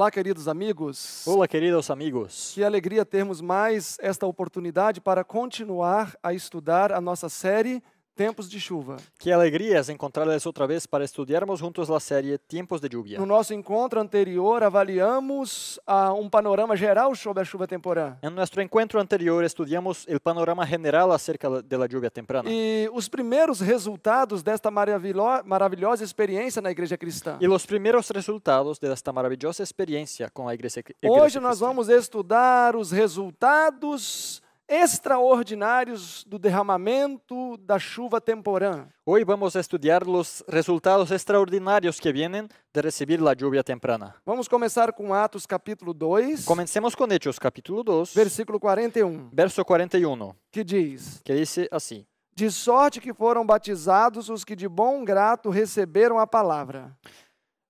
Olá, queridos amigos. Olá, queridos amigos. Que alegria termos mais esta oportunidade para continuar a estudar a nossa série tempos de chuva. Que alegria encontrá las outra vez para estudarmos juntos a série Tempos de Chuva. No nosso encontro anterior, avaliamos uh, um panorama geral sobre a chuva temporã. Em nosso encontro anterior, estudamos o panorama geral acerca da chuva temprana. E os primeiros resultados desta maravilhosa experiência na igreja cristã. E os primeiros resultados desta maravilhosa experiência com a igreja, igreja Hoje cristã. Hoje nós vamos estudar os resultados extraordinários do derramamento da chuva temporã. Hoje vamos estudar estudiar resultados extraordinários que vêm de receber a lluvia temprana. Vamos começar com Atos capítulo 2. Comencemos com Hechos capítulo 2, versículo 41, verso 41, que diz: que diz assim. De sorte que foram batizados os que de bom grado receberam a palavra.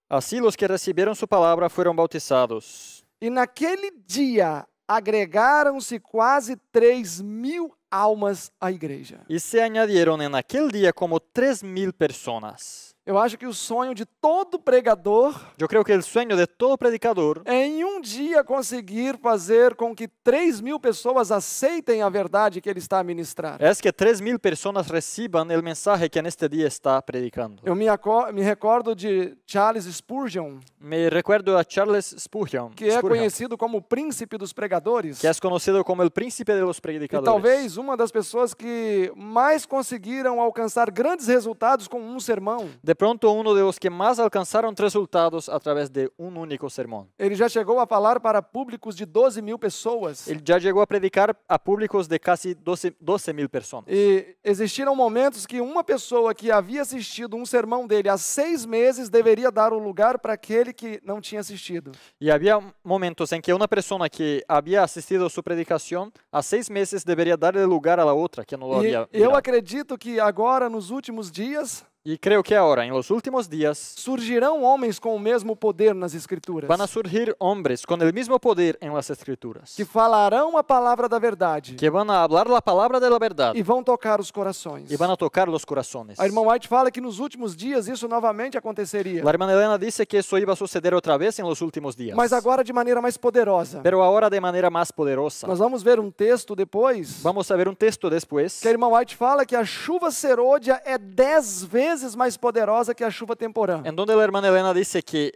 Assim, os que receberam sua palavra foram bautizados. E naquele dia agregaram-se quase 3 mil almas à igreja. E se añadieron en aquel día como 3 mil personas. Eu acho que o sonho de todo pregador. Eu creio que o sonho de todo predicador. É em um dia conseguir fazer com que 3 mil pessoas aceitem a verdade que ele está a ministrar. É que 3 mil pessoas recebam o mensagem que neste dia está predicando. Eu me, me recordo de Charles Spurgeon. Me recordo a Charles Spurgeon. Que é Spurgeon. é conhecido como o príncipe dos pregadores. Que é conhecido como o príncipe dos predicadores. E talvez uma das pessoas que mais conseguiram alcançar grandes resultados com um sermão. De pronto um dos que mais alcançaram resultados através de um único sermão. Ele já chegou a falar para públicos de 12 mil pessoas. Ele já chegou a predicar a públicos de quase 12, 12 mil pessoas. E existiram momentos que uma pessoa que havia assistido um sermão dele há seis meses deveria dar o lugar para aquele que não tinha assistido. E havia momentos em que uma pessoa que havia assistido sua predicação há seis meses deveria dar lugar à outra que não havia. E Eu acredito que agora nos últimos dias e creio que é agora, em los últimos dias, surgirão homens com o mesmo poder nas Escrituras. Van a surgir homens com o mesmo poder em las Escrituras. Que falarão a palavra da verdade. Que vão falar a palavra la verdade. E vão tocar os corações. E van tocar los corações. A irmã White fala que nos últimos dias isso novamente aconteceria. A irmã Helena disse que isso iba a suceder outra vez em los últimos dias. Mas agora de maneira mais poderosa. Pero agora de maneira mais poderosa. Nós vamos ver um texto depois. Vamos saber um texto depois. Que a irmã White fala que a chuva serôdia é dez vezes vezes mais poderosa que a chuva temporã. En donde la hermana Helena disse que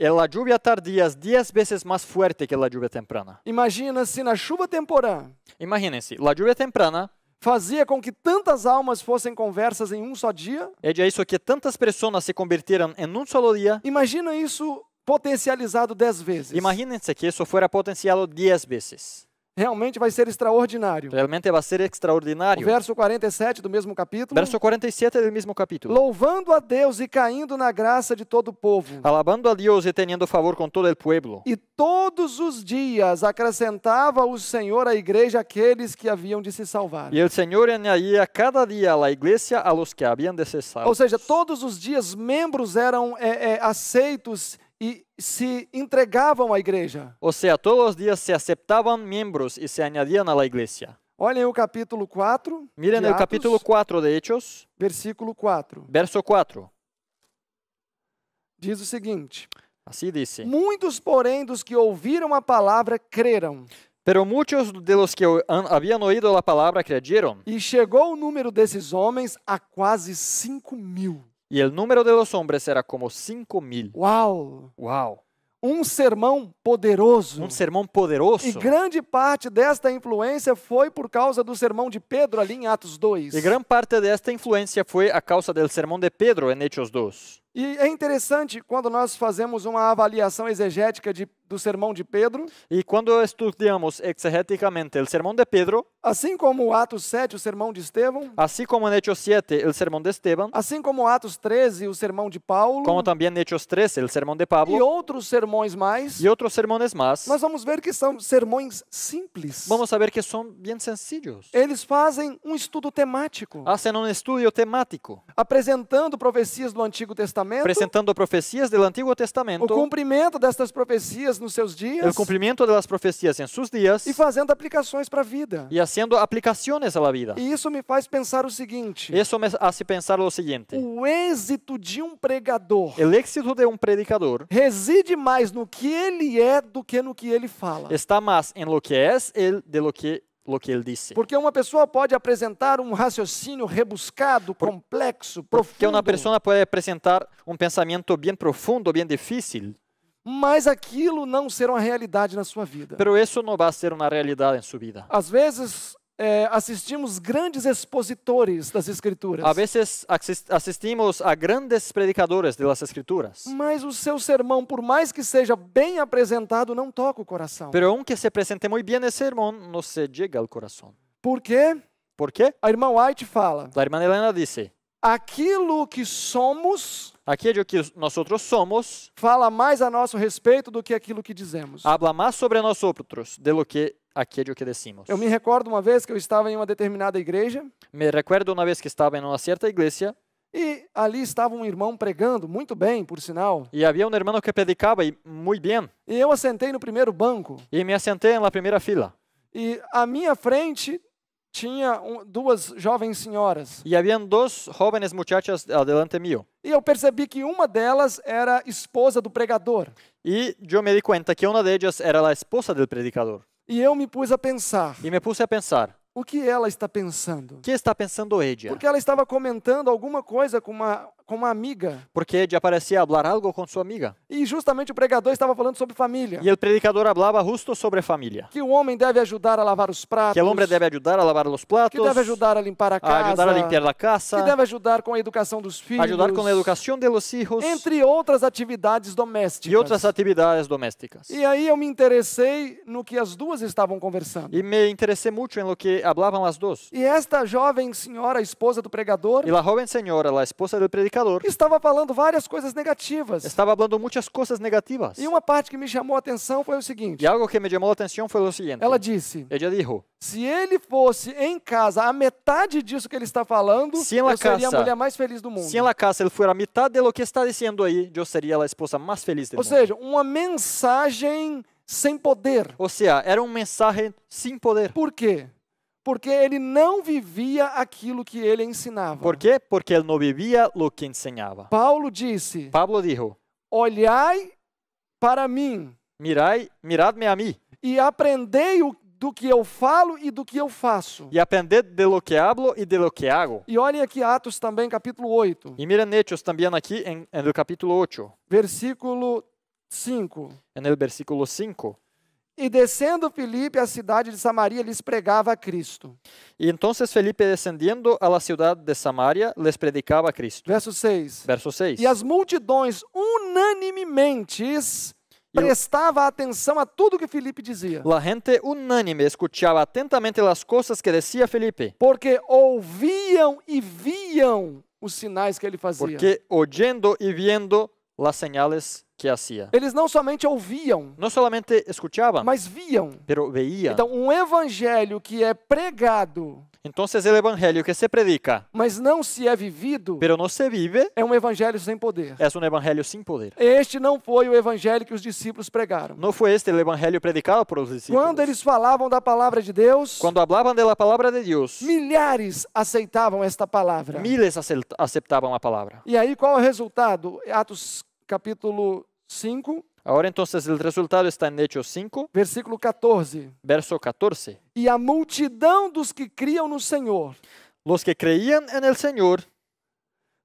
a lluvia tardia é dez vezes mais forte que a lluvia temprana. Imagina se na chuva temporã. Imaginem-se, la lluvia temprana fazia com que tantas almas fossem conversas em um só dia. É de isso que tantas pessoas se converteram em um só dia. Imagina isso potencializado dez vezes. Imaginem-se que isso fora potencializado dez vezes realmente vai ser extraordinário. Realmente vai ser extraordinário. O verso 47 do mesmo capítulo. Verso 47 do mesmo capítulo. Louvando a Deus e caindo na graça de todo o povo. Alabando a Deus e tendo favor com todo o povo. E todos os dias acrescentava o Senhor à igreja aqueles que haviam de se salvar. E o Senhor añadía cada dia à igreja a los que haviam de se salvar. Ou seja, todos os dias membros eram é, é, aceitos e se entregavam à igreja. Ou seja, todos os dias se aceitavam membros e se añadían a la iglesia. Olhem o capítulo 4. Miren o capítulo 4 de Hechos. Versículo 4. Verso 4. Diz o seguinte: Assim disse. Muitos, porém, dos que ouviram a palavra creram. Pero muitos de los que haviam ouído a palavra creyeron. E chegou o número desses homens a quase cinco mil. E o número de los hombres era como cinco mil. Uau! Uau! Um sermão poderoso. Um sermão poderoso. E grande parte desta influência foi por causa do sermão de Pedro ali em Atos 2. E grande parte desta influência foi a causa do sermão de Pedro em Hechos 2. E é interessante quando nós fazemos uma avaliação exegética de, do sermão de Pedro. E quando estudamos exegeticamente o sermão de Pedro. Assim como Atos 7, o sermão de Estevão. Assim como em Hechos 7, o sermão de Estevão. Assim como Atos 13, o sermão de Paulo. Como também em Hechos 13, o sermão de Pablo. E outros sermões mais. E outros sermões mais. Nós vamos ver que são sermões simples. Vamos saber que são bem sencillos. Eles fazem um estudo temático. Hacen um estudo temático. Apresentando profecias do Antigo Testamento Testamento, presentando profecias do Antigo Testamento, o cumprimento destas profecias nos seus dias, o cumprimento delas profecias em seus dias, e fazendo aplicações para a vida, e fazendo aplicações à vida. E isso me faz pensar o seguinte. Isso me hace pensar o seguinte. O êxito de um pregador, o êxito de um predicador, reside mais no que ele é do que no que ele fala. Está mais em lo que é, ele de lo que que ele disse. Porque uma pessoa pode apresentar um raciocínio rebuscado, Por, complexo, profundo. Porque uma pessoa pode apresentar um pensamento bem profundo, bem difícil. Mas aquilo não será uma realidade na sua vida. Pero isso não vai ser uma realidade em sua vida. Às vezes eh, assistimos grandes expositores das Escrituras. A vezes assistimos a grandes predicadores de Escrituras. Mas o seu sermão, por mais que seja bem apresentado, não toca o coração. Pero aunque se presente muy bien el sermón, no se llega al corazón. Por quê? Por quê? A irmã White fala. A irmã Helena disse. Aquilo que somos, aquilo que nós outros somos, fala mais a nosso respeito do que aquilo que dizemos. Habla mais sobre nós outros do que aquello é que decimos. Eu me recordo uma vez que eu estava em uma determinada igreja. Me recuerdo uma vez que estava em uma certa igreja. E ali estava um irmão pregando muito bem, por sinal. E havia um irmão que predicava e muito bem. E eu assentei no primeiro banco. E me assentei na primeira fila. E à minha frente tinha duas jovens senhoras. E haviam duas jovens muchachas adelante meu. E eu percebi que uma delas era esposa do pregador. E eu me di conta que uma delas era a esposa do predicador. E eu me pus a pensar. E me pus a pensar. O que ela está pensando? O que está pensando Edia? Porque ela estava comentando alguma coisa com uma com uma amiga. Porque de aparecia falar algo com sua amiga. E justamente o pregador estava falando sobre família. E o predicador falava justo sobre família. Que o homem deve ajudar a lavar os pratos. Que o homem deve ajudar a lavar os pratos. Que deve ajudar a limpar a casa. A ajudar a limpar a casa. Que deve ajudar com a educação dos filhos. Ajudar com a educação de los Entre outras atividades domésticas. E outras atividades domésticas. E aí eu me interessei no que as duas estavam conversando. E me interessei muito em lo que hablavam as duas. E esta jovem senhora, esposa do pregador. E la jovem senhora, la esposa do predicador calor. Estava falando várias coisas negativas. Estava falando muitas coisas negativas. E uma parte que me chamou a atenção foi o seguinte. E algo que me chamou a atenção foi o seguinte. Ela disse. Ela disse. Se ele fosse em casa a metade disso que ele está falando, se eu casa, seria a mulher mais feliz do mundo. Se ela casa ele for a metade do que está dizendo aí, eu seria a esposa mais feliz do Ou mundo. Ou seja, uma mensagem sem poder. Ou seja, era um mensagem sem poder. Por quê? porque ele não vivia aquilo que ele ensinava. Por quê? Porque ele não vivia o que ensinava. Paulo disse: Pablo disse. Olhai para mim. Mirai, mirad-me a mim. E aprendei o do que eu falo e do que eu faço. E aprender de lo que hablo e de lo que hago. E olhem aqui Atos também, capítulo 8. E mira Hechos também aqui, em, no capítulo 8. Versículo 5. En el versículo 5. E descendo Felipe à cidade de Samaria, lhes pregava a Cristo. E então Felipe descendendo à cidade de Samaria, lhes predicava a Cristo. Verso 6. Verso 6. E as multidões unanimemente prestava atenção a tudo que Felipe dizia. La gente unânime escutava atentamente as coisas que dizia Felipe. Porque ouviam e viam os sinais que ele fazia. Porque ouvindo e vendo las señales que hacía. Eles não somente ouviam, não somente escutavam, mas viam. Pero Então, um evangelho que é pregado. Então, o evangelho que se predica, mas não se é vivido, pero se vive, é um evangelho sem poder. É um evangelho sem poder. Este não foi o evangelho que os discípulos pregaram. Não foi este o evangelho predicado por os discípulos. Quando eles falavam da palavra de Deus, quando falavam da palavra de Deus, milhares aceitavam esta palavra. aceitavam a palavra. E aí qual é o resultado? Atos capítulo 5. Ahora entonces o resultado está em Hechos 5, versículo 14. verso 14. E a multidão dos que criam no Senhor, Los que creían en el Señor,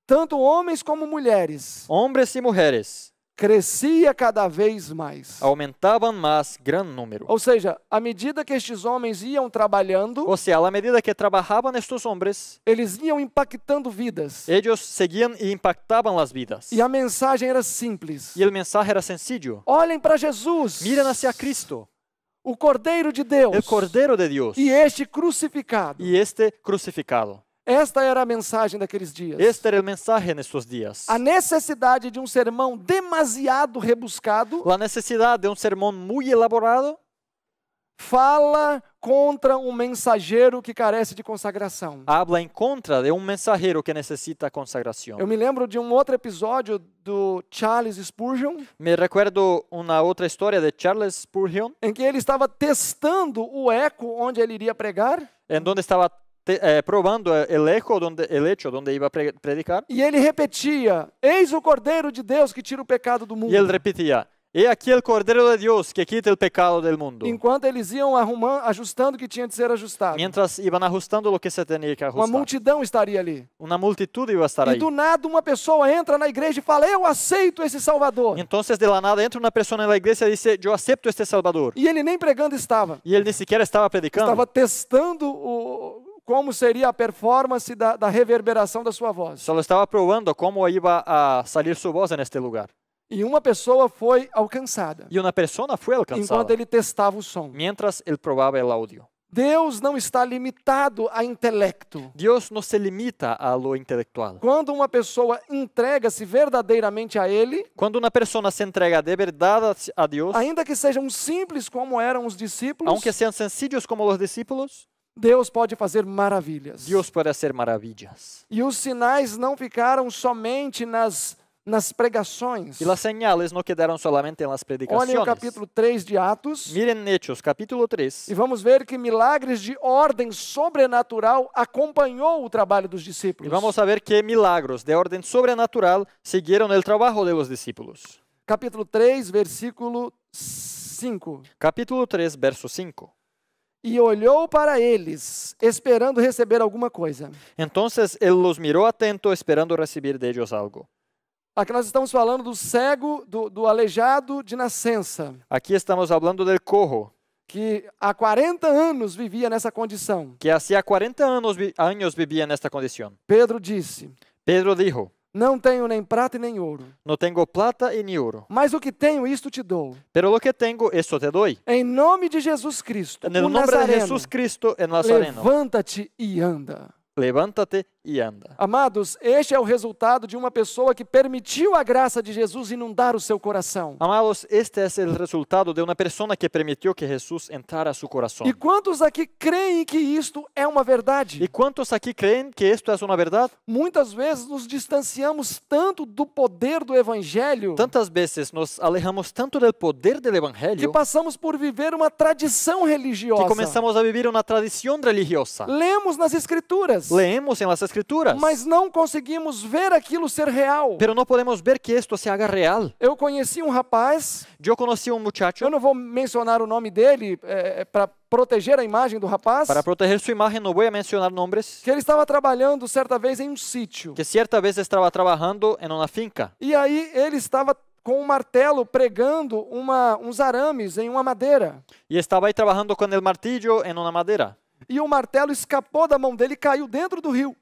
tanto homens como mulheres, hombres y mujeres, crescia cada vez mais. Aumentavam mais grande número. Ou seja, à medida que estes homens iam trabalhando, ou seja, à medida que trabalhavam estes homens, eles iam impactando vidas. Eles seguiam e impactavam as vidas. E a mensagem era simples. E a mensagem era sencillo. Olhem para Jesus. Miram hacia Cristo. O Cordeiro de Deus. O Cordeiro de Deus. E este crucificado. E este crucificado. Esta era a mensagem daqueles dias. Esta era a mensagem nesses dias. A necessidade de um sermão demasiado rebuscado. A necessidade de um sermão muito elaborado. Fala contra um mensageiro que carece de consagração. Habla em contra de um mensageiro que necessita consagração. Eu me lembro de um outro episódio do Charles Spurgeon. Me recuerdo uma outra história de Charles Spurgeon, em que ele estava testando o eco onde ele iria pregar. Em onde estava te, eh, probando eh, elecho donde, elecho donde iba a pre predicar. E ele repetia: Eis o Cordeiro de Deus que tira o pecado do mundo. E ele repetia: E aqui o Cordeiro de Deus que quita o pecado do mundo. Enquanto eles iam arrumando, ajustando o que tinha de ser ajustado. Mientras iam ajustando o que se tinha que ajustar. Uma multidão estaria ali. Uma multidão ia estar ali. E do nada uma pessoa entra na igreja e fala: Eu aceito esse Salvador. Então, de la nada entra uma pessoa na igreja e diz: Eu aceito este Salvador. E ele nem pregando estava. E ele nem sequer estava predicando. Estava testando o como seria a performance da, da reverberação da sua voz. Só estava provando como ia a sair sua voz neste lugar. E uma pessoa foi alcançada. E uma pessoa foi alcançada. Enquanto ele testava o som. Mientras ele provava o áudio. Deus não está limitado a intelecto. Deus não se limita a lo intelectual. Quando uma pessoa entrega-se verdadeiramente a Ele, quando uma pessoa se entrega de verdade a Deus, ainda que sejam simples como eram os discípulos, aunque sejam sencillos como os discípulos, Deus pode fazer maravilhas. Deus pode fazer maravilhas. E os sinais não ficaram somente nas nas pregações. E as señales não quedaram somente nas predicações. Olhem o capítulo 3 de Atos. Miren Hechos, capítulo 3. E vamos ver que milagres de ordem sobrenatural acompanhou o trabalho dos discípulos. E vamos saber que milagros de ordem sobrenatural seguiram o trabalho de discípulos. Capítulo 3, versículo 5. Capítulo 3, verso 5 e olhou para eles, esperando receber alguma coisa. Então, ele os mirou atento, esperando receber deles algo. Aqui nós estamos falando do cego, do, do aleijado de nascença, Aqui estamos falando do corro que há 40 anos vivia nessa condição. que hacía 40 años, anos años vivía en Pedro disse: Pedro disse. Não tenho nem prata e nem ouro. Não tenho plata e nem ouro. Mas o que tenho, isto te dou. Pero lo que tenho, esto te doy. Em nome de Jesus Cristo, no nome de Jesus Cristo, el Nazareno. Levanta-te e anda. Levanta-te e anda. Amados, este é o resultado de uma pessoa que permitiu a graça de Jesus inundar o seu coração. Amados, este é o resultado de uma pessoa que permitiu que Jesus entrar a seu coração. E quantos aqui creem que isto é uma verdade? E quantos aqui creem que isto é uma verdade? Muitas vezes nos distanciamos tanto do poder do evangelho. Tantas vezes nos alejamos tanto do poder do evangelho que passamos por viver uma tradição religiosa. Que começamos a viver uma tradição religiosa. Lemos nas escrituras. Lemos em las Escrituras. Mas não conseguimos ver aquilo ser real. Pero não podemos ver que isto se haga real. Eu conheci um rapaz. Eu conheci um muchacho. Eu não vou mencionar o nome dele é, é para proteger a imagem do rapaz. Para proteger sua imagem, não vou mencionar nomes. Que ele estava trabalhando certa vez em um sítio. Que certa vez estava trabalhando em uma finca. E aí ele estava com um martelo pregando uma, uns arames em uma madeira. E estava aí trabalhando com o martillo em uma madeira. E o martelo escapou da mão dele e caiu dentro do rio.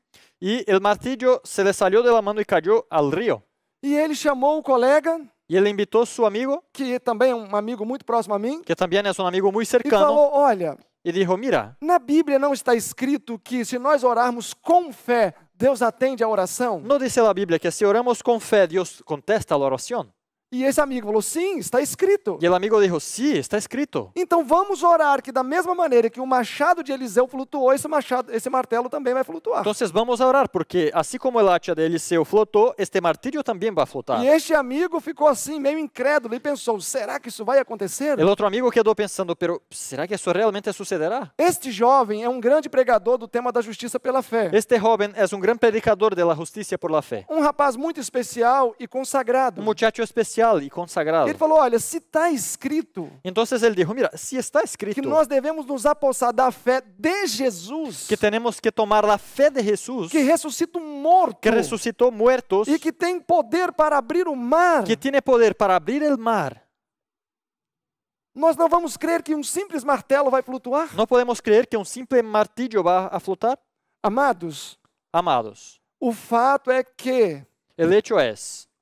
E o martillo se le salió de la mano y cayó al río. E ele chamou o colega, E ele invitou seu amigo, que também é um amigo muito próximo a mim, que também é um amigo muito cercano. e falou: Olha, e disse, mira, na Bíblia não está escrito que se nós orarmos com fé, Deus atende a oração? ¿no dice a Bíblia que se oramos com fé Deus contesta a oração? E esse amigo falou: Sim, está escrito. E o amigo disse: Sim, sí, está escrito. Então vamos orar que da mesma maneira que o machado de Eliseu flutuou, esse machado, esse martelo também vai flutuar. Então vamos orar porque assim como o hacha de Eliseu flutuou, este martírio também vai flutuar. E este amigo ficou assim meio incrédulo e pensou: Será que isso vai acontecer? E o outro amigo quedou pensando: Pero será que isso realmente sucederá? Este jovem é um grande pregador do tema da justiça pela fé. Este jovem é um grande predicador da justiça por la fé. Um rapaz muito especial e consagrado. Um muchacho especial especial e consagrado. Ele falou: olha, se está escrito. Então ele dijo: mira, se está escrito. Que nós devemos nos apossar da fé de Jesus. Que temos que tomar a fé de Jesus. Que ressuscita um morto. Que ressuscitou mortos E que tem poder para abrir o mar. Que tem poder para abrir o mar. Nós não vamos crer que um simples martelo vai flutuar? Não podemos crer que um simples martírio vá a flutuar? Amados, amados. O fato é que o hecho é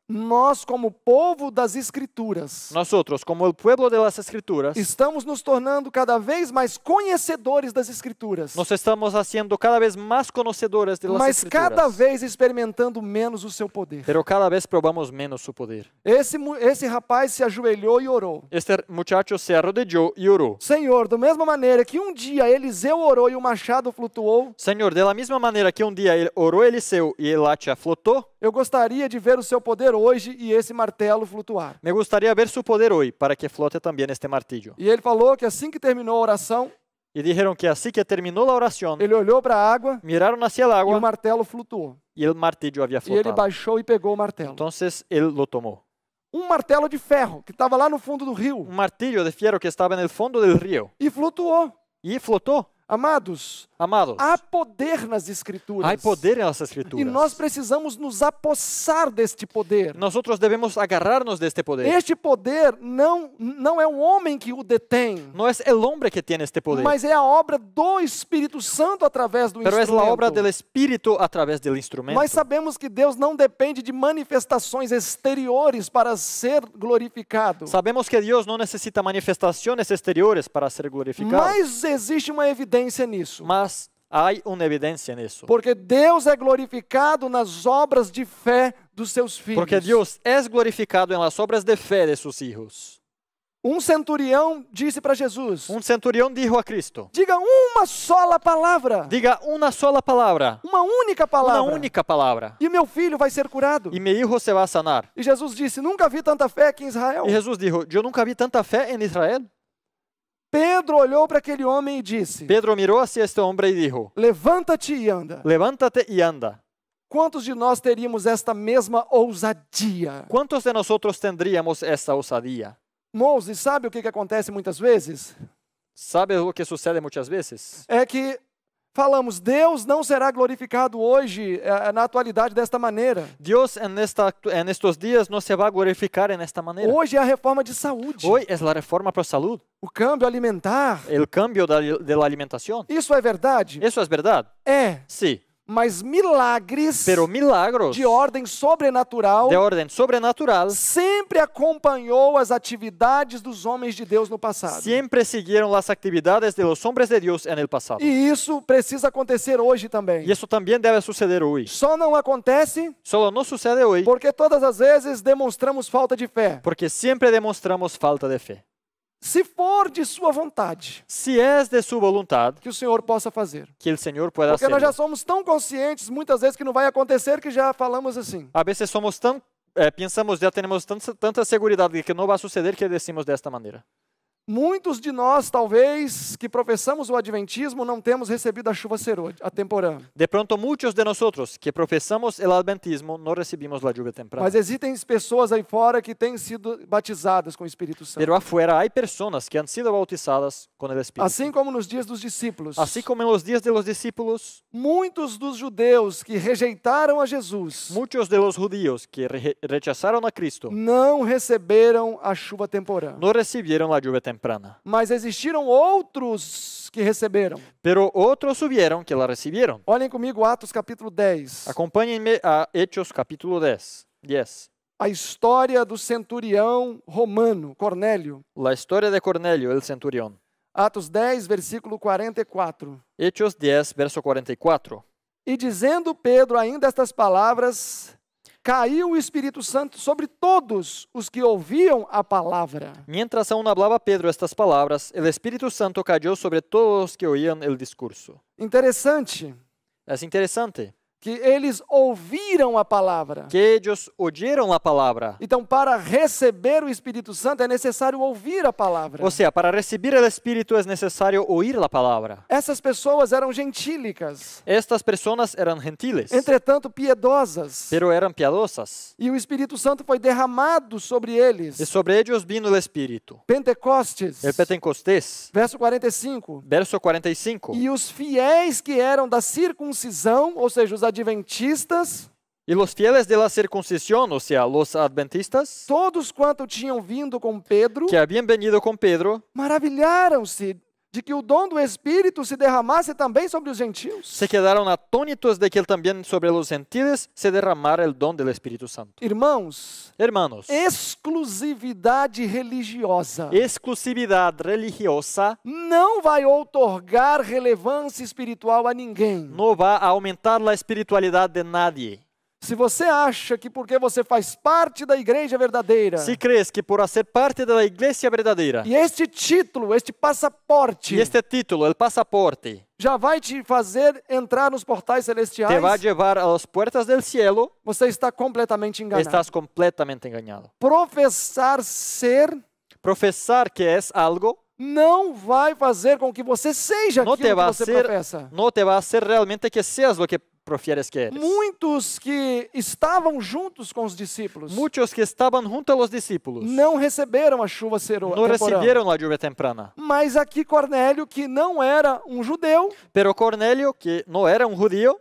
nós como povo das escrituras. Nós outros como o povo de escrituras. Estamos nos tornando cada vez mais conhecedores das escrituras. Nós estamos sendo cada vez mais conhecedores das escrituras. Mas cada vez experimentando menos o seu poder. Pero cada vez probamos menos seu poder. Esse esse rapaz se ajoelhou e orou. Este muchacho se arrodejou e orou. Senhor, da mesma maneira que um dia Eliseu orou e o machado flutuou. Senhor, da mesma maneira que um dia ele orou Eliseu e a flutuou. Eu gostaria de ver o seu poder hoje e esse martelo flutuar. Me gustaría ver seu poder hoje para que flote também este martillo. E ele falou que assim que terminou a oração, E disseram que assim que terminou a oração, ele olhou para a água, miraram hacia a água e o martelo flutuou. E o martillo havia flutuado E ele baixou e pegou o martelo. Então ele o tomou. Um martelo de ferro que estava lá no fundo do rio. Um martillo de ferro que estava no fundo do rio. E flutuou. E flutuou Amados, Amados, há poder nas escrituras. Há poder em nossas escrituras. E nós precisamos nos apossar deste poder. Nós outros devemos agarrar-nos deste poder. Este poder não não é o homem que o detém. Não é, é o homem que tem este poder. Mas é a obra do Espírito Santo através do Pero instrumento. Pero é a obra do Espírito através do instrumento. Mas sabemos que Deus não depende de manifestações exteriores para ser glorificado. Sabemos que Deus não necessita manifestações exteriores para ser glorificado. Mas existe uma evidência nisso. Mas Há uma evidência nisso. Porque Deus é glorificado nas obras de fé dos seus filhos. Porque Deus é glorificado nas obras de fé de seus filhos. Um centurião disse para Jesus. Um centurião disse a Cristo. Diga uma sola palavra. Diga uma sola palavra. Uma única palavra. Uma única palavra. E meu filho vai ser curado. E meu filho se vai sanar. E Jesus disse: Nunca vi tanta fé aqui em Israel. E Jesus disse: Eu nunca vi tanta fé em Israel. Pedro olhou para aquele homem e disse: Pedro mirou hacia assim este homem e disse: Levanta-te e anda. Levanta-te e anda. Quantos de nós teríamos esta mesma ousadia? Quantos de nós outros teríamos esta ousadia? Moses, sabe o que, que acontece muitas vezes? Sabe o que sucede muitas vezes? É que falamos, Deus não será glorificado hoje, eh, eh, na atualidade, desta maneira. Deus en, esta, en estos dias não se vai glorificar nesta maneira. Hoje é a reforma de saúde. Hoje é a reforma para a saúde. O câmbio alimentar. O câmbio da, alimentação. Isso é verdade? Isso é verdade? É. Sim. Sí mas milagres Pero milagros de ordem sobrenatural de ordem sobrenatural sempre acompanhou as atividades dos homens de Deus no passado. Sempre seguiram as atividades de los hombres de Deus en el passado. E isso precisa acontecer hoje também. E isso também deve suceder hoje. Só não acontece Só não sucede hoje. Porque todas as vezes demonstramos falta de fé. Porque sempre demonstramos falta de fé. Se for de sua vontade. Se é de sua vontade. Que o Senhor possa fazer. Que o Senhor possa Porque nós já somos tão conscientes muitas vezes que não vai acontecer que já falamos assim. A vezes somos tão é, pensamos já temos tanta tanta segurança de que não vai suceder que decimos desta maneira. Muitos de nós, talvez, que professamos o adventismo, não temos recebido a chuva atemporânea. De pronto, muitos de nós que professamos o adventismo, não recebemos a chuva temprana. Mas existem pessoas aí fora que têm sido batizadas com o Espírito Santo. Pero afuera há pessoas que han sido bautizadas com o Espírito. Assim como nos dias dos discípulos. Assim como nos dias de los discípulos. Muitos dos judeus que rejeitaram a Jesus. Muitos de los judíos que re rechazaram a Cristo. Não receberam a chuva temporânea. Não receberam a chuva temporânea temprana. Mas existiram outros que receberam. Pero outros subieron que la recibieron. Olhem comigo Atos capítulo 10. Acompanhem-me a Hechos capítulo 10. 10. A história do centurião romano, Cornélio. La história de Cornelio, el centurión. Atos 10, versículo 44. Hechos 10, verso 44. E dizendo Pedro ainda estas palavras, caiu o Espírito Santo sobre todos os que ouviam a palavra. Mientras aún hablaba Pedro estas palavras, o Espírito Santo caiu sobre todos os que ouviam o discurso. Interessante. É interessante que eles ouviram a palavra. Que eles ouviram a palavra. Então, para receber o Espírito Santo é necessário ouvir a palavra. Ou seja, para receber o Espírito é necessário ouvir a palavra. Essas pessoas eram gentílicas. Estas pessoas eram gentiles. Entretanto, piedosas. Pero eram piadosas. E o Espírito Santo foi derramado sobre eles. E sobre eles vino o Espírito. Pentecostes. Pentecostes. Verso 45. Verso 45. E os fiéis que eram da circuncisão, ou seja, os adventistas e os fieles de la circuncisión, o sea, los adventistas, todos quanto tinham vindo com Pedro, que haviam venido com Pedro, maravilharam-se de que o dom do Espírito se derramasse também sobre os gentios. Se quedaram atônitos de que também sobre os gentios se derramara o dom do Espírito Santo. Irmãos, Irmãos. exclusividade religiosa. Exclusividade religiosa não vai outorgar relevância espiritual a ninguém. Não vai aumentar a espiritualidade de nadie. Se você acha que porque você faz parte da igreja verdadeira. Se crees que por ser parte da igreja verdadeira. E este título, este passaporte. E este título, o passaporte. Já vai te fazer entrar nos portais celestiais. Te vai levar às portas do céu? Você está completamente enganado. Estás completamente enganado. Professar ser. Professar que é algo não vai fazer com que você seja não aquilo te que você ser, professa. Não te vai ser realmente que seas o que Muitos que estavam juntos com os discípulos. muitos que estavam junto aos discípulos. Não receberam a chuva cero, não receberam a lluvia temprana. Mas aqui Cornélio, que não era um judeu. Pero Cornélio, que não era um judío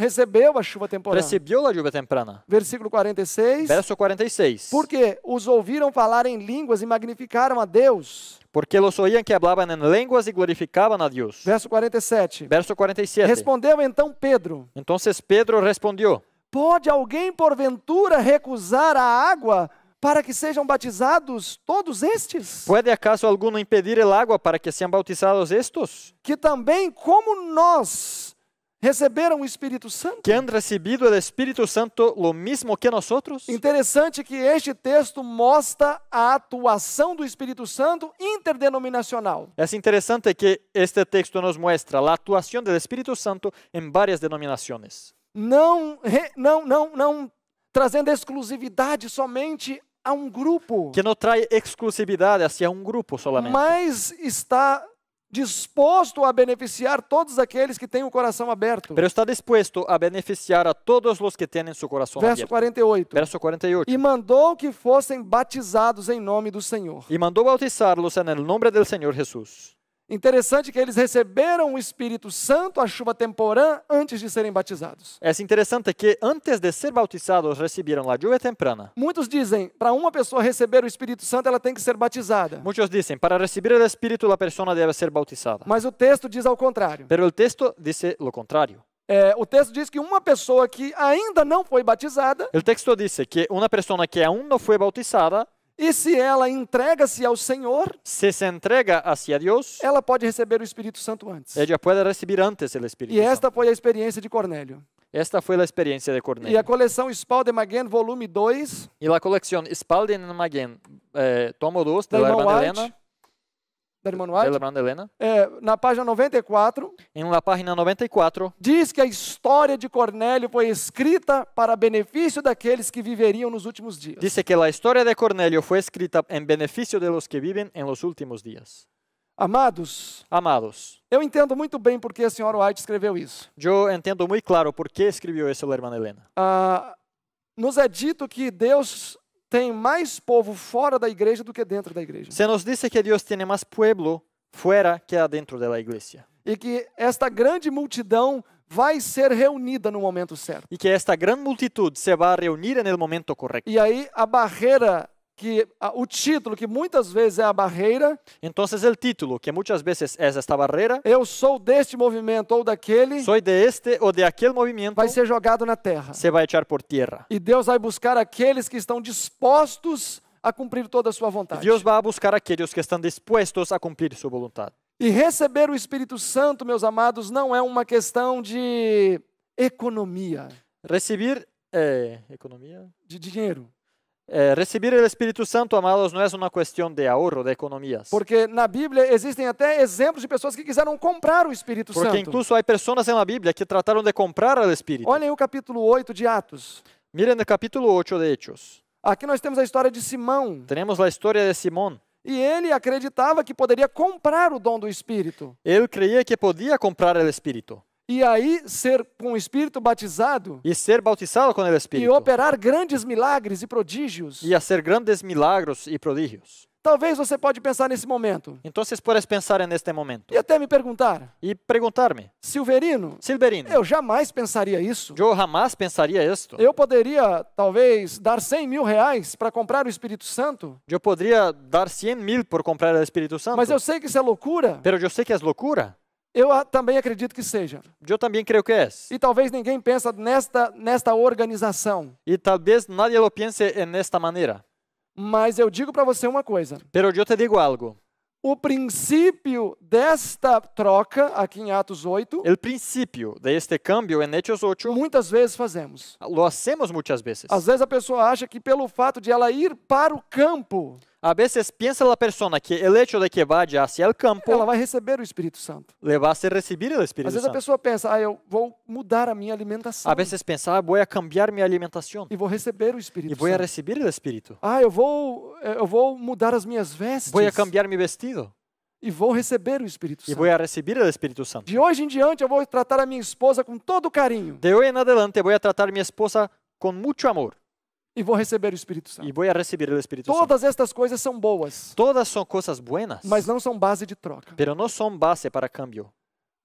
recebeu a chuva temporânea. Recebeu a chuva temprana. Versículo 46. Verso 46. Porque os ouviram falar em línguas e magnificaram a Deus. Porque os oíam que hablavam em línguas e glorificavam a Deus. Verso 47. Verso 47. Respondeu então Pedro. Então Pedro respondeu. Pode alguém porventura recusar a água para que sejam batizados todos estes? Pode acaso algum impedir a água para que sejam batizados estes? Que também como nós receberam o Espírito Santo. Que han recebido o Espírito Santo lo mesmo que nós outros. Interessante que este texto mostra a atuação do Espírito Santo interdenominacional. É interessante que este texto nos mostra a atuação do Espírito Santo em várias denominações. Não, não, não, não trazendo exclusividade somente a um grupo. Que não traz exclusividade a um grupo somente Mas está disposto a beneficiar todos aqueles que têm o coração aberto. Pero está disposto a beneficiar a todos os que têm seu coração aberto. Verso aberto. 48. Verso 48. E mandou que fossem batizados em nome do Senhor. E mandou batizá-los em nome do Senhor Jesus. Interessante que eles receberam o Espírito Santo, a chuva temporã, antes de serem batizados. É assim, interessante é que antes de ser batizados receberam a chuva temprana. Muitos dizem, para uma pessoa receber o Espírito Santo, ela tem que ser batizada. Muitos dizem, para receber o Espírito, a pessoa deve ser batizada. Mas o texto diz ao contrário. Pero o texto diz o contrário. É, o texto diz que uma pessoa que ainda não foi batizada. O texto diz que uma pessoa que ainda não foi batizada e se ela entrega-se ao Senhor, se se entrega hacia Deus, ela pode receber o Espírito Santo antes. Ela pode receber antes o Espírito. E esta foi a experiência de Cornélio. Esta foi a experiência de Cornélio. E a coleção Spalding Magen, volume 2. E a coleção Spalding Magen, eh, tomo 2, de Irmã Helena da Irmã White. Da Helena. É, na página 94. Em na página 94. Diz que a história de Cornélio foi escrita para benefício daqueles que viveriam nos últimos dias. Diz que a história de Cornélio foi escrita em benefício de los que vivem em los últimos dias. Amados. Amados. Eu entendo muito bem porque a senhora White escreveu isso. Eu entendo muito claro por que escreveu isso a irmã Helena. Ah, nos é dito que Deus tem mais povo fora da igreja do que dentro da igreja. Se nos diz que Deus tem mais pueblo fora que dentro da igreja. E que esta grande multidão vai ser reunida no momento certo. E que esta grande multidão se vai reunir no momento correto. E aí a barreira que o título que muitas vezes é a barreira. Então, o título que muitas vezes é esta barreira. Eu sou deste movimento ou daquele. Sou de este ou de aquele movimento. Vai ser jogado na terra. Você vai echar por terra. E Deus vai buscar aqueles que estão dispostos a cumprir toda a sua vontade. Deus vai buscar aqueles que estão dispostos a cumprir sua vontade. E receber o Espírito Santo, meus amados, não é uma questão de economia. Receber é, eh, economia de dinheiro. Eh, receber o Espírito Santo, amados, não é uma questão de ahorro, de economias. Porque na Bíblia existem até exemplos de pessoas que quiseram comprar o Espírito Porque Santo. Porque incluso há pessoas na Bíblia que trataram de comprar o Espírito. Olhem o capítulo 8 de Atos. Miren o capítulo 8 de Hechos. Aqui nós temos a história de Simão. Temos a história de Simão. E ele acreditava que poderia comprar o dom do Espírito. Ele creia que podia comprar o Espírito e aí ser com o Espírito batizado e ser batizado com o Espírito e operar grandes milagres e prodígios e a ser grandes milagres e prodígios. Talvez você pode pensar nesse momento. Então vocês podem pensar neste momento. E até me perguntar. E perguntar-me. Silverino. Silverino. Eu jamais pensaria isso. Eu jamais pensaria isto. Eu poderia, talvez, dar 100 mil reais para comprar o Espírito Santo. Eu poderia dar 100 mil por comprar o Espírito Santo. Mas eu sei que isso é loucura. Pero eu sei que é loucura. Eu também acredito que seja. Eu também creio que é. E talvez ninguém pensa nesta nesta organização. E talvez nadie lo piense nesta maneira. Mas eu digo para você uma coisa. Pero eu te digo algo. O princípio desta troca aqui em Atos 8. O princípio deste câmbio em Atos 8. Muitas vezes fazemos. Lo hacemos muitas vezes. Às vezes a pessoa acha que pelo fato de ela ir para o campo. A veces piensa la persona que el hecho de que vaya hacia el campo, ela vai receber o Espírito Santo. Le va a hacer recibir el Espíritu Às vezes a pessoa pensa, ah, eu vou mudar a minha alimentação A veces ah, voy a cambiar mi alimentación e vou receber o Espírito E voy a recibir el Espíritu. Ah, eu vou eh, eu vou mudar as minhas vestes Voy a cambiar mi vestido e vou receber o Espírito Santo. voy a recibir el Santo. De hoje em diante eu vou tratar a minha esposa com todo carinho. De hoje em adelante eu vou tratar a esposa com muito amor e vou receber o Espírito Santo. E vou receber o Espírito Santo. Todas estas coisas são boas. Todas são coisas buenas. Mas não são base de troca. Pero não são base para câmbio.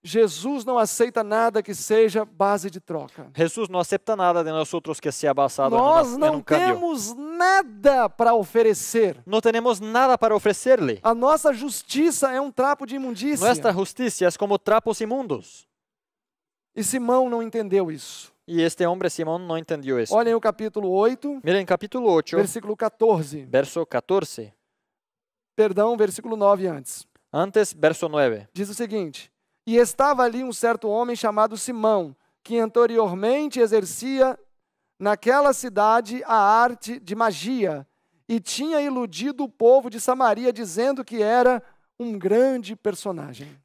Jesus não aceita nada que seja base de troca. Jesus não aceita nada de nós outros que seja basado Nós não temos nada para oferecer. Não temos nada para oferecer-lhe. A nossa justiça é um trapo de imundícia. Nossa justiça é como trapos imundos. E Simão não entendeu isso. E este homem Simão não entendeu isso. Olhem o capítulo 8. Miren capítulo 8. Versículo 14. Verso 14. Perdão, versículo 9 antes. Antes, verso 9. Diz o seguinte: E estava ali um certo homem chamado Simão, que anteriormente exercia naquela cidade a arte de magia e tinha iludido o povo de Samaria dizendo que era um grande personagem.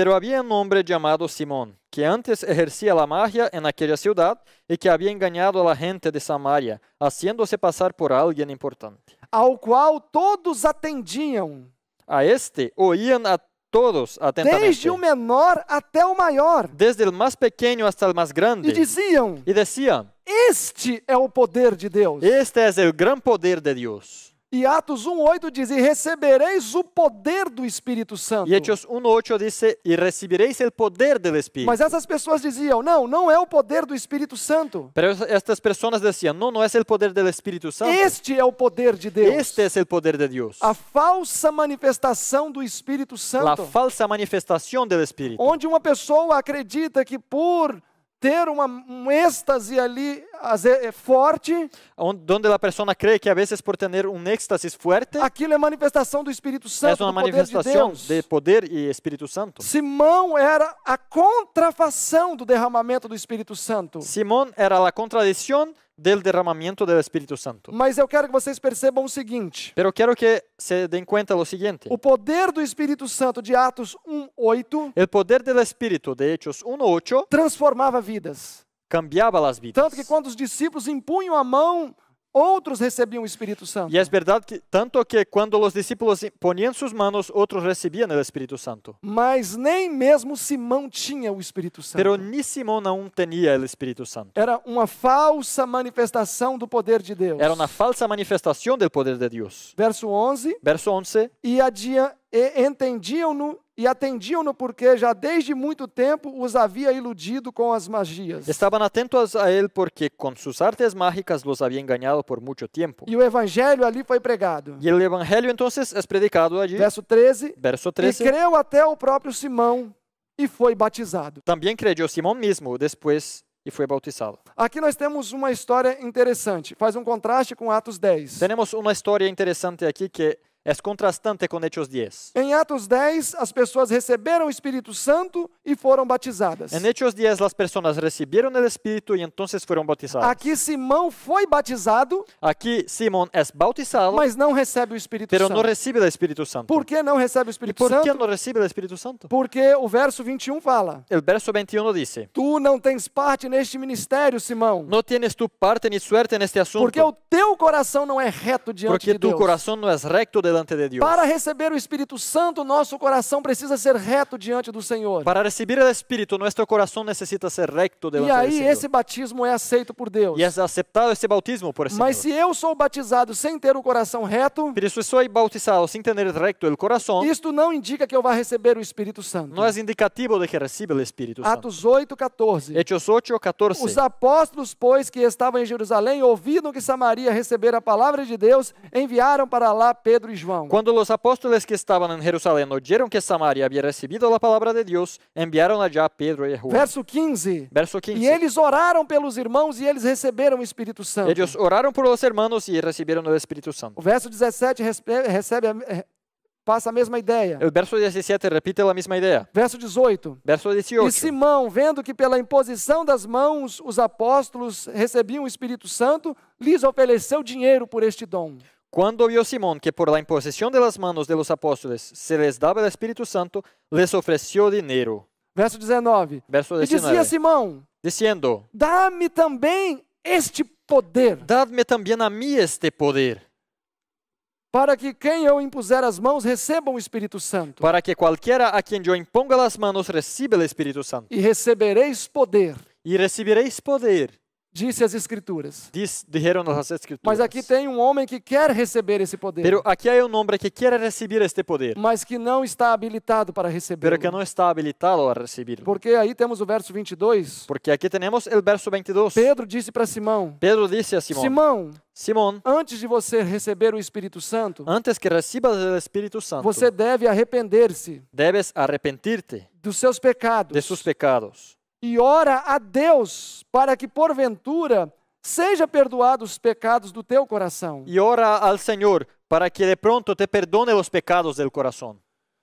Pero havia um homem chamado Simão, que antes exercia a magia em aquela cidade e que havia enganado a gente de Samaria, haciéndose se passar por alguém importante. Ao qual todos atendiam. A este oíam a todos atentamente. Desde o menor até o maior. Desde o mais pequeno até o mais grande. E diziam. E diziam. Este é o poder de Deus. Este é o grande poder de Deus. E Atos 1:8 diz: "E recebereis o poder do Espírito Santo". E Hechos 1:8 diz "E recebereis o poder do Espírito". Mas essas pessoas diziam: "Não, não é o poder do Espírito Santo". Pero estas pessoas diziam: "Não, não é o poder do Espírito Santo". Este é o poder de Deus. Este é o poder de Deus. A falsa manifestação do Espírito Santo. A falsa manifestação do Espírito. Onde uma pessoa acredita que por ter uma, um êxtase ali é, forte. Onde a pessoa crê que a vezes por ter um êxtase forte. Aquilo é manifestação do Espírito é Santo. É uma manifestação de, de, poder e Espírito Santo. Simão era a contrafação do derramamento do Espírito Santo. Simão era a contradição del derramamento do Espírito Santo. Mas eu quero que vocês percebam o seguinte. Pero quero que se den cuenta lo siguiente. O poder do Espírito Santo de Atos 1:8. El poder del Espíritu de Hechos 1:8 transformava vidas. Cambiava as vidas. Tanto que quando os discípulos impunham a mão outros recebiam o Espírito Santo. E é verdade que tanto que quando os discípulos poniam suas mãos, outros recebiam o Espírito Santo. Mas nem mesmo Simão tinha o Espírito Santo. Pero ni Simão não tinha o Espírito Santo. Era uma falsa manifestação do poder de Deus. Era uma falsa manifestação do poder de Deus. Verso 11. Verso 11. E, adia, e entendiam-no e atendiam-no porque já desde muito tempo os havia iludido com as magias. Estavam atentos a ele porque com suas artes mágicas os havia enganado por muito tempo. E o evangelho ali foi pregado. E o evangelho então é predicado ali. Verso 13. Verso 13. E creu até o próprio Simão e foi batizado. Também creu Simão mesmo depois e foi bautizado. Aqui nós temos uma história interessante, faz um contraste com Atos 10. Temos uma história interessante aqui que é contrastante com Hechos 10. Em Atos 10, as pessoas receberam o Espírito Santo e foram batizadas. Em Hechos 10, as pessoas receberam o Espírito e então foram batizadas. Aqui Simão foi batizado. Aqui Simão é batizado. Mas não recebe o Espírito Santo. não recebe o Espírito Santo. Por que não recebe o Espírito por Santo? Por que não recebe o Espírito Santo? Porque o verso 21 fala. O verso 21 diz: Tu não tens parte neste ministério, Simão. Não tens tu parte nem suerte neste assunto. Porque o teu coração não é reto diante Porque de Deus. Porque tu coração não é reto delante de Dios. Para receber o Espírito Santo, nosso coração precisa ser reto diante do Senhor. Para receber o Espírito, nosso coração necessita ser reto delante do Senhor. E aí esse batismo é aceito por Deus. E é aceitado esse batismo por Mas Mas se eu sou batizado sem ter o coração reto, Por isso sou batizado sem ter reto o coração. Isto não indica que eu vá receber o Espírito Santo. Não é indicativo de que receba o Espírito Santo. Atos 8:14. Hechos 8:14. Os apóstolos, pois, que estavam em Jerusalém, ouviram que Samaria recebera a palavra de Deus, enviaram para lá Pedro e João. os los apóstoles que estavam em Jerusalém oyeron que Samaria havia recebido a palavra de Deus, enviaram allá já Pedro e a Juan. Verso 15. Verso 15. E eles oraram pelos irmãos e eles receberam o Espírito Santo. Eles oraram por os irmãos e receberam o Espírito Santo. O verso 17 recebe, recebe a, eh, passa a mesma ideia. O verso 17 repete a mesma ideia. Verso 18. Verso 18. E Simão, vendo que pela imposição das mãos os apóstolos recebiam o Espírito Santo, lhes ofereceu dinheiro por este dom. Quando vio Simón que por la imposición de las manos de los apóstoles se les daba el Espíritu Santo, les ofreció dinero. Verso 19. Verso 19. E dizia Simão, dizendo: Dá-me também este poder. Dá-me também a mim este poder. Para que quem eu impuser as mãos receba o Espírito Santo. Para que qualquer a quem eu imponga as mãos receba o Espírito Santo. E recebereis poder. E recebereis poder Disse as escrituras. Diz, dijeron las escrituras. Mas aqui tem um homem que quer receber esse poder. Pero aqui há um homem que quer receber este poder. Mas que não está habilitado para receber. Pero que não está habilitado a receber. Porque aí temos o verso 22. Porque aqui temos o verso 22. Pedro disse para Simão. Pedro disse a Simão. Simão. Simão, antes de você receber o Espírito Santo, antes que receba o Espírito Santo, você deve arrepender-se. Debes arrepentir-te dos seus pecados. De seus pecados e ora a Deus para que porventura seja perdoados os pecados do teu coração. E ora ao Senhor para que de pronto te perdone os pecados do coração.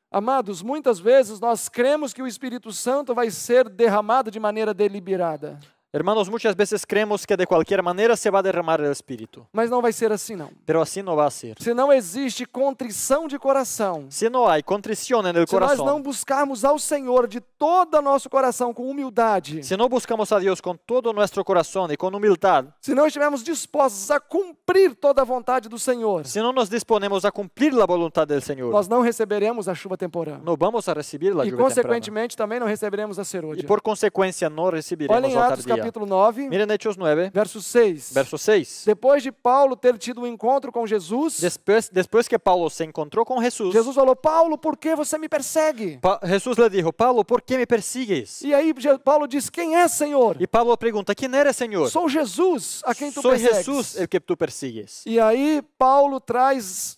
Amados, muitas vezes nós cremos que o Espírito Santo vai ser derramado de maneira deliberada. Hermanos, muitas vezes creemos que de qualquer maneira se vai derramar o Espírito. Mas não vai ser assim, não. Pero assim não vai ser. Se não existe contrição de coração. Se não há contrição no coração. Se nós não buscarmos ao Senhor de todo nosso coração com humildade. Se não buscamos a Deus com todo o nosso coração e com humildade. Se não estivermos dispostos a cumprir toda a vontade do Senhor. Se não nos disponemos a cumprir a vontade do Senhor. Nós não receberemos a chuva temporânea. Não vamos a receber a chuva temporânea. E consequentemente temprana. também não receberemos a serôdia. E por consequência não receberemos Olhem a Atos capítulo 9. Miren Hechos 9. Verso 6. Verso 6. Depois de Paulo ter tido um encontro com Jesus. Depois, depois que Paulo se encontrou com Jesus. Jesus falou: Paulo, por que você me persegue? Pa Jesus lhe disse: Paulo, por que me persigues? E aí Paulo diz: Quem é, Senhor? E Paulo pergunta: Quem era, Senhor? Sou Jesus a quem tu Sou persegues. Sou Jesus o que tu persigues. E aí Paulo traz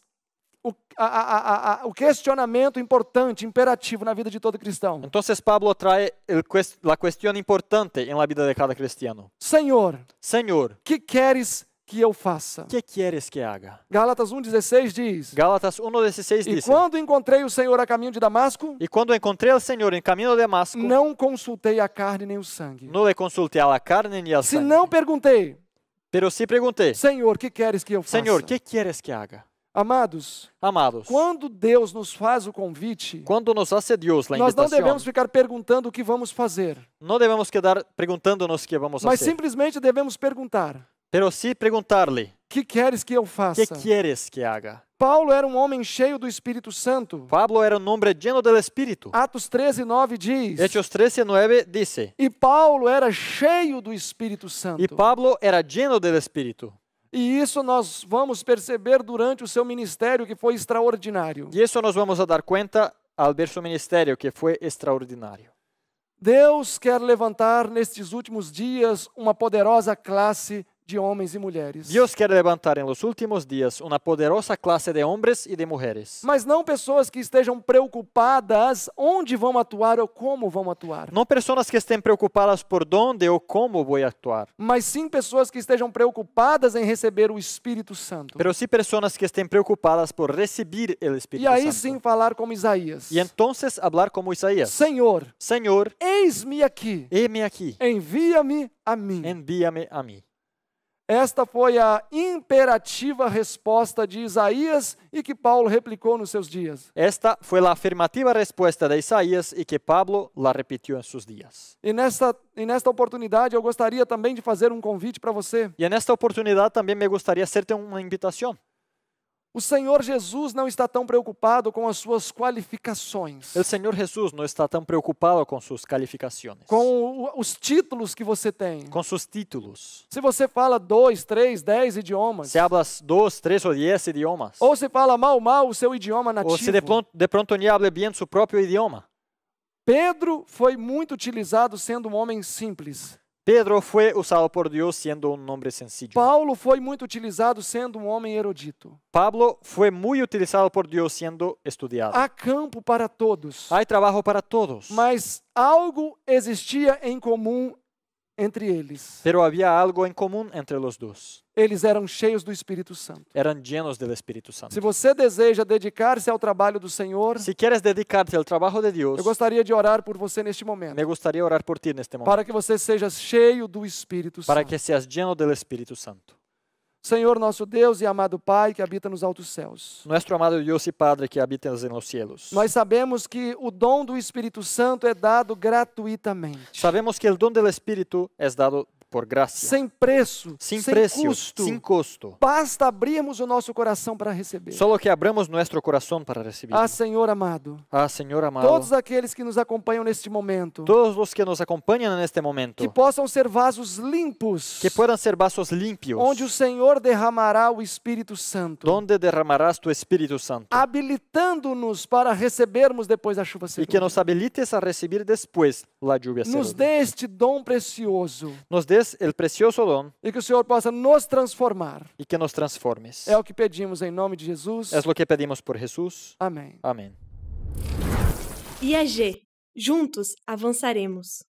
a, a, o questionamento importante, imperativo na vida de todo cristão. Entonces Pablo trae el, la cuestión importante en la vida de cada cristiano. Senhor, Senhor, que queres que eu faça? Que queres que haga? Gálatas 1:16 diz. Gálatas 1:16 diz. E quando encontrei o Senhor a caminho de Damasco? E quando encontrei o Senhor em caminho de Damasco? Não consultei a carne nem o sangue. Não le consultei a carne nem o sangue. Se não perguntei. Pero se perguntei. Senhor, que queres que eu faça? Senhor, que queres que haga? Amados, amados, quando Deus nos faz o convite, quando nos hace Deus, la nós não devemos ficar perguntando o que vamos fazer. Não devemos quedar perguntando-nos o que vamos fazer. Mas simplesmente devemos perguntar. Pero sí perguntarle. Que queres que eu faça? Que queres que haga? Paulo era um homem cheio do Espírito Santo. Pablo era um homem cheio do Espírito. Atos 13, 9 diz. Atos 13, 9 disse. E Paulo era cheio do Espírito Santo. E Pablo era cheio do Espírito. E isso nós vamos perceber durante o seu ministério, que foi extraordinário. E isso nós vamos dar conta ao seu ministério, que foi extraordinário. Deus quer levantar nestes últimos dias uma poderosa classe de homens e mulheres. Deus quer levantar em los últimos dias uma poderosa classe de homens e de mulheres. Mas não pessoas que estejam preocupadas onde vão atuar ou como vão atuar. Não pessoas que estejam preocupadas por onde ou como vou atuar. Mas sim pessoas que estejam preocupadas em receber o Espírito Santo. Pero sim pessoas que estejam preocupadas por receber o Espírito Santo. E aí Santo. sim falar como Isaías. E então falar como Isaías. Senhor, Senhor, eis-me aqui. Eis-me aqui. Envia-me a mim. Envia-me a mim. Esta foi a imperativa resposta de Isaías e que Paulo replicou nos seus dias. Esta foi a afirmativa resposta de Isaías e que Pablo la repetiu em seus dias. E nesta e nesta oportunidade eu gostaria também de fazer um convite para você. E nesta oportunidade também me gostaria de ser uma invitação. O Senhor Jesus não está tão preocupado com as suas qualificações. O Senhor Jesus não está tão preocupado com suas qualificações. Com os títulos que você tem. Com seus títulos. Se você fala dois, três, dez idiomas. Se hablas dois, três ou dez idiomas. Ou se fala mal, mal o seu idioma nativo. Ou se de pronto, de pronto não habla bem seu próprio idioma. Pedro foi muito utilizado sendo um homem simples. Pedro foi usado por Deus sendo um nome sencillo. Paulo foi muito utilizado sendo um homem erudito. Pablo foi muito utilizado por Deus sendo estudado. Há campo para todos. Há trabalho para todos. Mas algo existia em comum entre eles. Pero havia algo em comum entre os dois eles eram cheios do Espírito Santo. Eram llenos do Espírito Santo. Se você deseja dedicar-se ao trabalho do Senhor, se queres dedicar-te ao trabalho de Deus, eu gostaria de orar por você neste momento. Me gostaria de orar por ti neste momento. Para que você seja cheio do Espírito Santo. Para que sejas lleno do Espírito Santo. Senhor nosso Deus e amado Pai que habita nos altos céus. Nosso amado Deus e Padre que habita nos céus. Nós sabemos que o dom do Espírito Santo é dado gratuitamente. Sabemos que o dom do Espírito é dado por graça. Sem preço, sem, sem precio, custo. Sem custo. Basta abrirmos o nosso coração para receber. Só que abramos nosso coração para receber. Ah, Senhor amado. Ah, Senhor amado. Todos aqueles que nos acompanham neste momento. Todos os que nos acompanham neste momento. Que possam ser vasos limpos. Que possam ser vasos limpios. Onde o Senhor derramará o Espírito Santo. Onde derramarás tu Espírito Santo. Habilitando-nos para recebermos depois da chuva segura. E que nos habilites a receber depois da chuva segura. Nos dê este dom precioso. Nos dê el precioso don e que o Senhor possa nos transformar. e que nos transformes. É o que pedimos em nome de Jesus. Es lo que pedimos por Jesús. Amém. Amém. IAG. Juntos avançaremos.